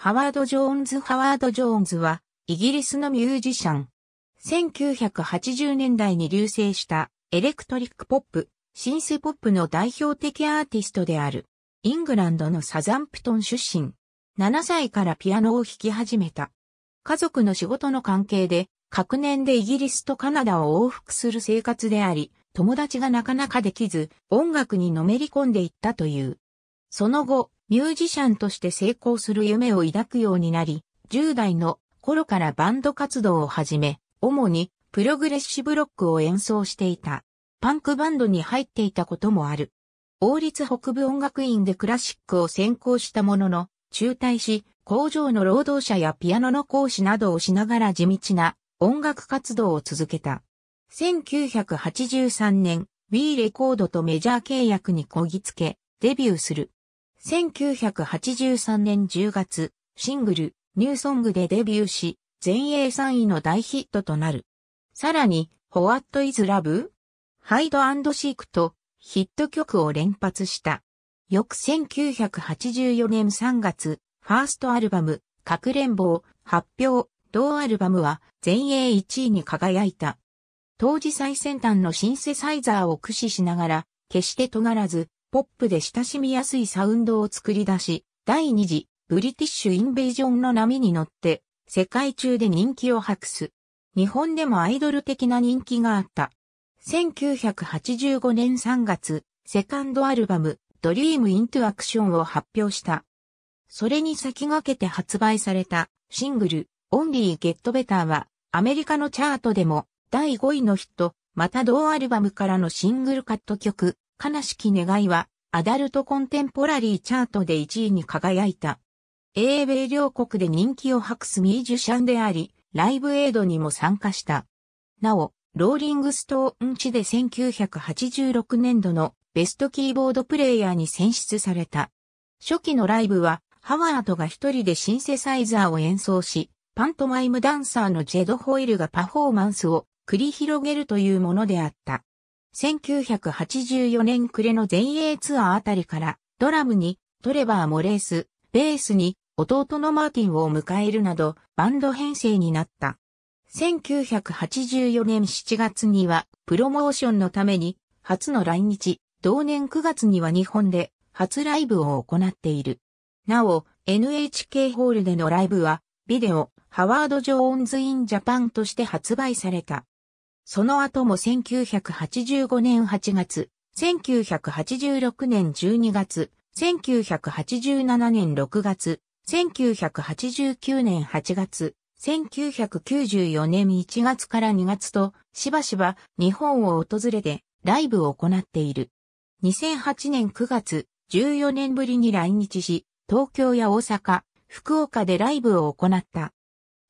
ハワード・ジョーンズ・ハワード・ジョーンズは、イギリスのミュージシャン。1980年代に流星したエレクトリックポップ、シンセポップの代表的アーティストである。イングランドのサザンプトン出身。7歳からピアノを弾き始めた。家族の仕事の関係で、各年でイギリスとカナダを往復する生活であり、友達がなかなかできず、音楽にのめり込んでいったという。その後、ミュージシャンとして成功する夢を抱くようになり、10代の頃からバンド活動を始め、主にプログレッシブロックを演奏していた。パンクバンドに入っていたこともある。王立北部音楽院でクラシックを専攻したものの、中退し、工場の労働者やピアノの講師などをしながら地道な音楽活動を続けた。1983年、ウィーレコードとメジャー契約にこぎつけ、デビューする。1983年10月、シングル、ニューソングでデビューし、全英3位の大ヒットとなる。さらに、ホワットイズラブハイドシークとヒット曲を連発した。翌1984年3月、ファーストアルバム、かくれんぼを発表、同アルバムは全英1位に輝いた。当時最先端のシンセサイザーを駆使しながら、決して尖らず、ポップで親しみやすいサウンドを作り出し、第二次、ブリティッシュインベージョンの波に乗って、世界中で人気を博す。日本でもアイドル的な人気があった。1985年3月、セカンドアルバム、ドリームイントアクションを発表した。それに先駆けて発売されたシングル、オンリーゲットベターは、アメリカのチャートでも第5位のヒット、また同アルバムからのシングルカット曲、悲しき願いは、アダルトコンテンポラリーチャートで1位に輝いた。英米両国で人気を博すミュージシャンであり、ライブエイドにも参加した。なお、ローリングストーン地で1986年度のベストキーボードプレイヤーに選出された。初期のライブは、ハワードが一人でシンセサイザーを演奏し、パントマイムダンサーのジェド・ホイルがパフォーマンスを繰り広げるというものであった。1984年暮れの全英ツアーあたりからドラムにトレバー・モレース、ベースに弟のマーティンを迎えるなどバンド編成になった。1984年7月にはプロモーションのために初の来日、同年9月には日本で初ライブを行っている。なお、NHK ホールでのライブはビデオ、ハワード・ジョーンズ・イン・ジャパンとして発売された。その後も1985年8月、1986年12月、1987年6月、1989年8月、1994年1月から2月と、しばしば日本を訪れてライブを行っている。2008年9月、14年ぶりに来日し、東京や大阪、福岡でライブを行った。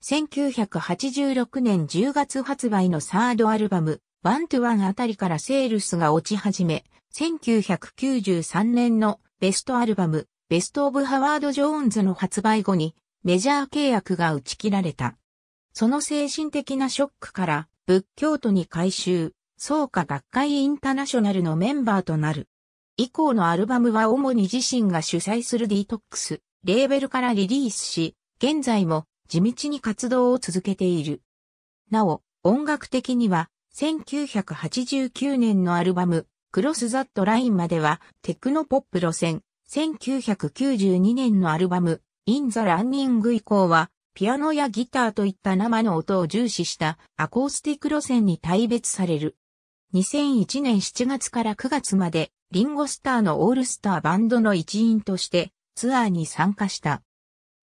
1986年10月発売のサードアルバム、ワントゥワンあたりからセールスが落ち始め、1993年のベストアルバム、ベストオブハワード・ジョーンズの発売後にメジャー契約が打ち切られた。その精神的なショックから仏教徒に改修、創価学会インターナショナルのメンバーとなる。以降のアルバムは主に自身が主催するディトックス、レーベルからリリースし、現在も地道に活動を続けている。なお、音楽的には、1989年のアルバム、クロスザットラインまでは、テクノポップ路線、1992年のアルバム、インザランニング以降は、ピアノやギターといった生の音を重視したアコースティック路線に大別される。2001年7月から9月まで、リンゴスターのオールスターバンドの一員として、ツアーに参加した。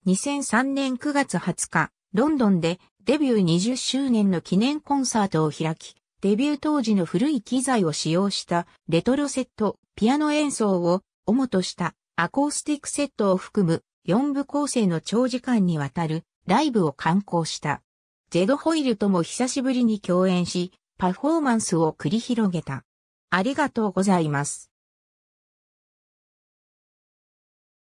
2003年9月20日、ロンドンでデビュー20周年の記念コンサートを開き、デビュー当時の古い機材を使用したレトロセット、ピアノ演奏を主としたアコースティックセットを含む4部構成の長時間にわたるライブを観行した。ジェドホイルとも久しぶりに共演し、パフォーマンスを繰り広げた。ありがとうございます。